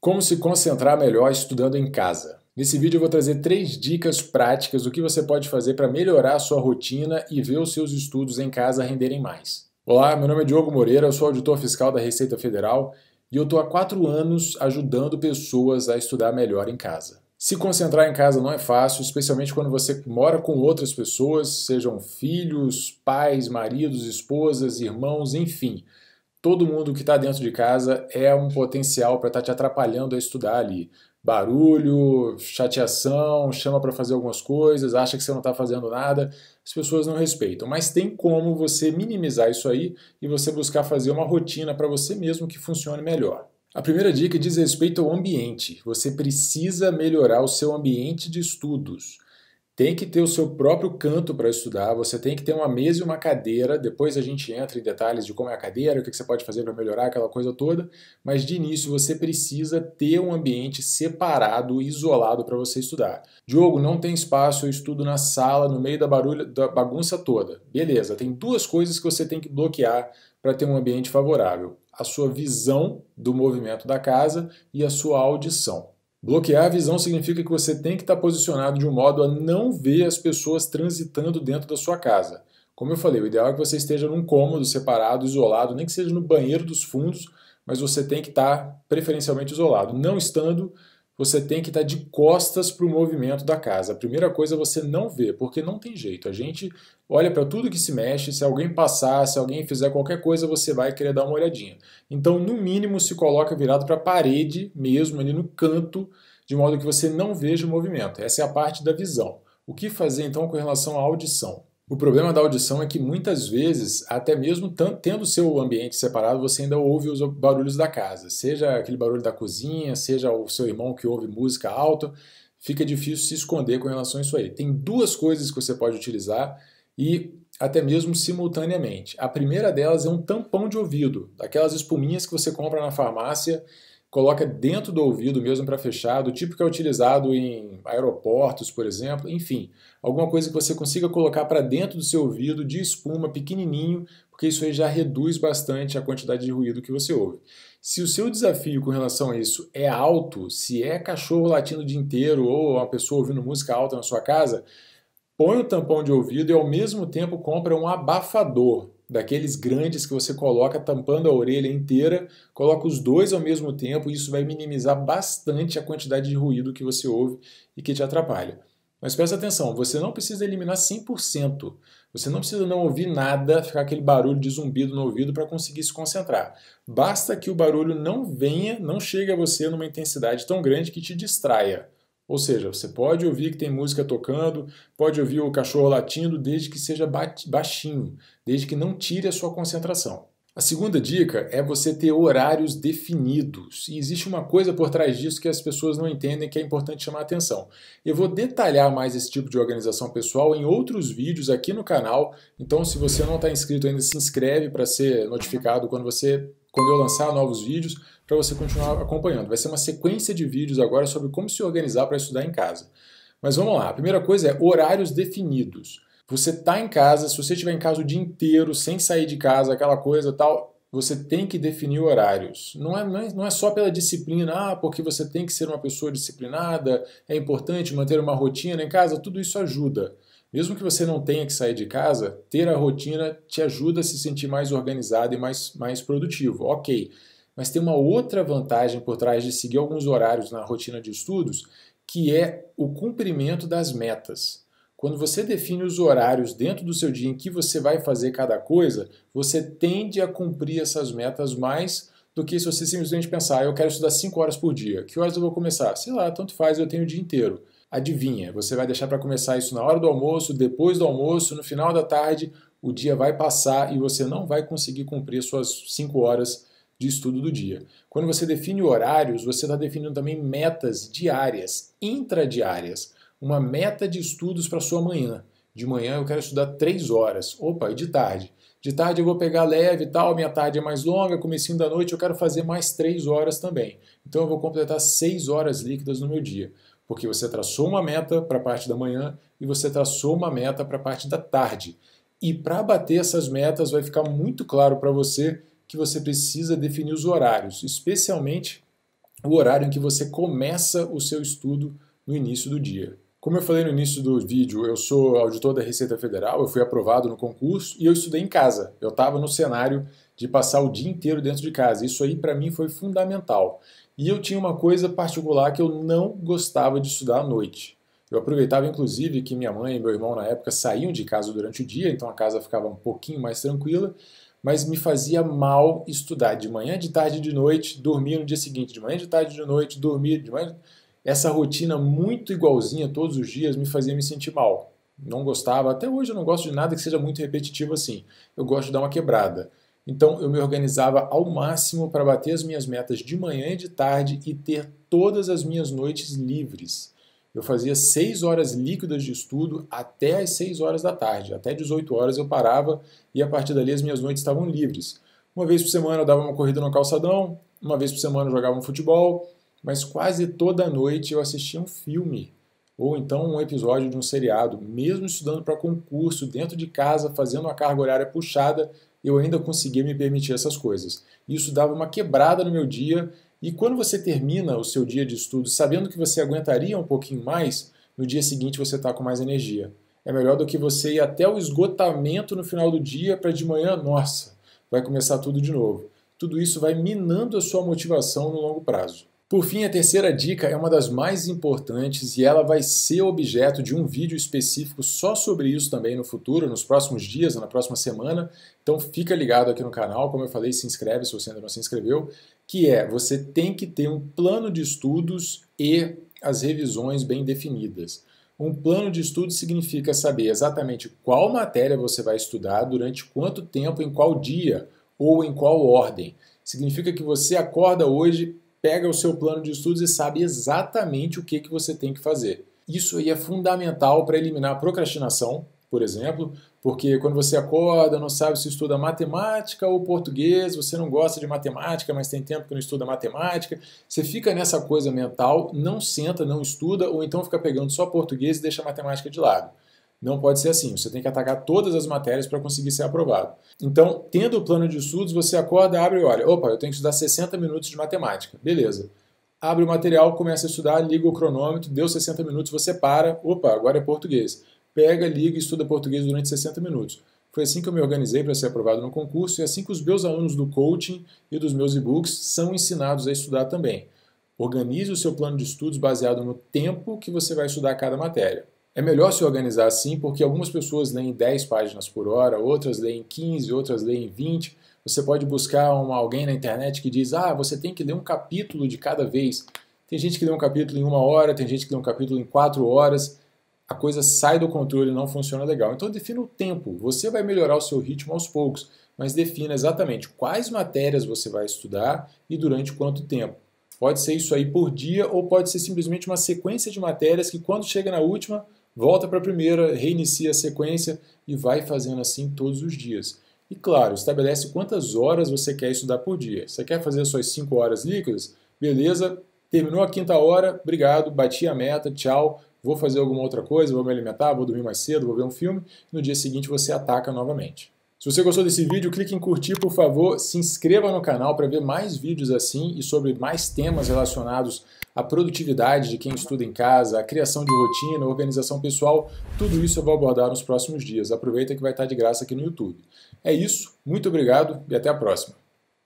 Como se concentrar melhor estudando em casa. Nesse vídeo eu vou trazer três dicas práticas do que você pode fazer para melhorar a sua rotina e ver os seus estudos em casa renderem mais. Olá, meu nome é Diogo Moreira, eu sou auditor fiscal da Receita Federal e eu estou há quatro anos ajudando pessoas a estudar melhor em casa. Se concentrar em casa não é fácil, especialmente quando você mora com outras pessoas, sejam filhos, pais, maridos, esposas, irmãos, enfim todo mundo que está dentro de casa é um potencial para estar tá te atrapalhando a estudar ali. Barulho, chateação, chama para fazer algumas coisas, acha que você não está fazendo nada, as pessoas não respeitam. Mas tem como você minimizar isso aí e você buscar fazer uma rotina para você mesmo que funcione melhor. A primeira dica diz respeito ao ambiente. Você precisa melhorar o seu ambiente de estudos tem que ter o seu próprio canto para estudar, você tem que ter uma mesa e uma cadeira, depois a gente entra em detalhes de como é a cadeira, o que você pode fazer para melhorar, aquela coisa toda, mas de início você precisa ter um ambiente separado, isolado para você estudar. Diogo, não tem espaço, eu estudo na sala, no meio da, da bagunça toda. Beleza, tem duas coisas que você tem que bloquear para ter um ambiente favorável. A sua visão do movimento da casa e a sua audição. Bloquear a visão significa que você tem que estar posicionado de um modo a não ver as pessoas transitando dentro da sua casa. Como eu falei, o ideal é que você esteja num cômodo separado, isolado, nem que seja no banheiro dos fundos, mas você tem que estar preferencialmente isolado. Não estando, você tem que estar tá de costas para o movimento da casa. A primeira coisa é você não vê, porque não tem jeito. A gente olha para tudo que se mexe, se alguém passar, se alguém fizer qualquer coisa, você vai querer dar uma olhadinha. Então, no mínimo, se coloca virado para a parede mesmo, ali no canto, de modo que você não veja o movimento. Essa é a parte da visão. O que fazer então com relação à audição? O problema da audição é que muitas vezes, até mesmo tendo seu ambiente separado, você ainda ouve os barulhos da casa, seja aquele barulho da cozinha, seja o seu irmão que ouve música alta, fica difícil se esconder com relação a isso aí. Tem duas coisas que você pode utilizar e até mesmo simultaneamente. A primeira delas é um tampão de ouvido, aquelas espuminhas que você compra na farmácia coloca dentro do ouvido mesmo para fechar, do tipo que é utilizado em aeroportos, por exemplo, enfim, alguma coisa que você consiga colocar para dentro do seu ouvido de espuma pequenininho, porque isso aí já reduz bastante a quantidade de ruído que você ouve. Se o seu desafio com relação a isso é alto, se é cachorro latindo o dia inteiro ou uma pessoa ouvindo música alta na sua casa, põe o tampão de ouvido e ao mesmo tempo compra um abafador daqueles grandes que você coloca tampando a orelha inteira, coloca os dois ao mesmo tempo, e isso vai minimizar bastante a quantidade de ruído que você ouve e que te atrapalha. Mas presta atenção, você não precisa eliminar 100%. Você não precisa não ouvir nada, ficar aquele barulho de zumbido no ouvido para conseguir se concentrar. Basta que o barulho não venha, não chegue a você numa intensidade tão grande que te distraia. Ou seja, você pode ouvir que tem música tocando, pode ouvir o cachorro latindo, desde que seja baixinho, desde que não tire a sua concentração. A segunda dica é você ter horários definidos. E existe uma coisa por trás disso que as pessoas não entendem que é importante chamar atenção. Eu vou detalhar mais esse tipo de organização pessoal em outros vídeos aqui no canal. Então, se você não está inscrito ainda, se inscreve para ser notificado quando você quando eu lançar novos vídeos para você continuar acompanhando. Vai ser uma sequência de vídeos agora sobre como se organizar para estudar em casa. Mas vamos lá. A primeira coisa é horários definidos. Você tá em casa, se você estiver em casa o dia inteiro, sem sair de casa, aquela coisa tal, você tem que definir horários. É, não é, não é só pela disciplina, ah, porque você tem que ser uma pessoa disciplinada, é importante manter uma rotina em casa, tudo isso ajuda. Mesmo que você não tenha que sair de casa, ter a rotina te ajuda a se sentir mais organizado e mais, mais produtivo, ok. Mas tem uma outra vantagem por trás de seguir alguns horários na rotina de estudos, que é o cumprimento das metas. Quando você define os horários dentro do seu dia em que você vai fazer cada coisa, você tende a cumprir essas metas mais do que se você simplesmente pensar, eu quero estudar 5 horas por dia. Que horas eu vou começar? Sei lá, tanto faz, eu tenho o dia inteiro. Adivinha, você vai deixar para começar isso na hora do almoço, depois do almoço, no final da tarde, o dia vai passar e você não vai conseguir cumprir suas 5 horas de estudo do dia. Quando você define horários, você está definindo também metas diárias, intradiárias uma meta de estudos para sua manhã. De manhã eu quero estudar três horas. Opa, e de tarde? De tarde eu vou pegar leve e tal, minha tarde é mais longa, comecinho da noite eu quero fazer mais três horas também. Então eu vou completar seis horas líquidas no meu dia. Porque você traçou uma meta para a parte da manhã e você traçou uma meta para a parte da tarde. E para bater essas metas vai ficar muito claro para você que você precisa definir os horários, especialmente o horário em que você começa o seu estudo no início do dia. Como eu falei no início do vídeo, eu sou auditor da Receita Federal, eu fui aprovado no concurso e eu estudei em casa. Eu estava no cenário de passar o dia inteiro dentro de casa. Isso aí para mim foi fundamental. E eu tinha uma coisa particular que eu não gostava de estudar à noite. Eu aproveitava inclusive que minha mãe e meu irmão na época saíam de casa durante o dia, então a casa ficava um pouquinho mais tranquila, mas me fazia mal estudar de manhã, de tarde e de noite, dormir no dia seguinte, de manhã, de tarde, de noite, dormir de manhã essa rotina muito igualzinha todos os dias me fazia me sentir mal. Não gostava, até hoje eu não gosto de nada que seja muito repetitivo assim. Eu gosto de dar uma quebrada. Então eu me organizava ao máximo para bater as minhas metas de manhã e de tarde e ter todas as minhas noites livres. Eu fazia seis horas líquidas de estudo até as seis horas da tarde. Até 18 horas eu parava e a partir dali as minhas noites estavam livres. Uma vez por semana eu dava uma corrida no calçadão, uma vez por semana eu jogava um futebol, mas quase toda noite eu assistia um filme ou então um episódio de um seriado. Mesmo estudando para concurso, dentro de casa, fazendo uma carga horária puxada, eu ainda conseguia me permitir essas coisas. Isso dava uma quebrada no meu dia, e quando você termina o seu dia de estudo sabendo que você aguentaria um pouquinho mais, no dia seguinte você está com mais energia. É melhor do que você ir até o esgotamento no final do dia para de manhã, nossa, vai começar tudo de novo. Tudo isso vai minando a sua motivação no longo prazo. Por fim, a terceira dica é uma das mais importantes e ela vai ser objeto de um vídeo específico só sobre isso também no futuro, nos próximos dias, na próxima semana. Então fica ligado aqui no canal, como eu falei, se inscreve se você ainda não se inscreveu, que é você tem que ter um plano de estudos e as revisões bem definidas. Um plano de estudo significa saber exatamente qual matéria você vai estudar, durante quanto tempo, em qual dia ou em qual ordem. Significa que você acorda hoje pega o seu plano de estudos e sabe exatamente o que, que você tem que fazer. Isso aí é fundamental para eliminar a procrastinação, por exemplo, porque quando você acorda, não sabe se estuda matemática ou português, você não gosta de matemática, mas tem tempo que não estuda matemática, você fica nessa coisa mental, não senta, não estuda, ou então fica pegando só português e deixa a matemática de lado. Não pode ser assim, você tem que atacar todas as matérias para conseguir ser aprovado. Então, tendo o plano de estudos, você acorda, abre e olha, opa, eu tenho que estudar 60 minutos de matemática, beleza. Abre o material, começa a estudar, liga o cronômetro, deu 60 minutos, você para, opa, agora é português. Pega, liga e estuda português durante 60 minutos. Foi assim que eu me organizei para ser aprovado no concurso e assim que os meus alunos do coaching e dos meus e-books são ensinados a estudar também. Organize o seu plano de estudos baseado no tempo que você vai estudar cada matéria. É melhor se organizar assim, porque algumas pessoas leem 10 páginas por hora, outras leem 15, outras leem 20. Você pode buscar uma, alguém na internet que diz: ah, você tem que ler um capítulo de cada vez. Tem gente que lê um capítulo em uma hora, tem gente que lê um capítulo em quatro horas. A coisa sai do controle, não funciona legal. Então defina o tempo. Você vai melhorar o seu ritmo aos poucos, mas defina exatamente quais matérias você vai estudar e durante quanto tempo. Pode ser isso aí por dia ou pode ser simplesmente uma sequência de matérias que quando chega na última volta para a primeira, reinicia a sequência e vai fazendo assim todos os dias. E claro, estabelece quantas horas você quer estudar por dia. Você quer fazer suas 5 horas líquidas? Beleza, terminou a quinta hora, obrigado, bati a meta, tchau, vou fazer alguma outra coisa, vou me alimentar, vou dormir mais cedo, vou ver um filme. No dia seguinte você ataca novamente. Se você gostou desse vídeo, clique em curtir, por favor, se inscreva no canal para ver mais vídeos assim e sobre mais temas relacionados à produtividade de quem estuda em casa, a criação de rotina, organização pessoal, tudo isso eu vou abordar nos próximos dias. Aproveita que vai estar de graça aqui no YouTube. É isso, muito obrigado e até a próxima.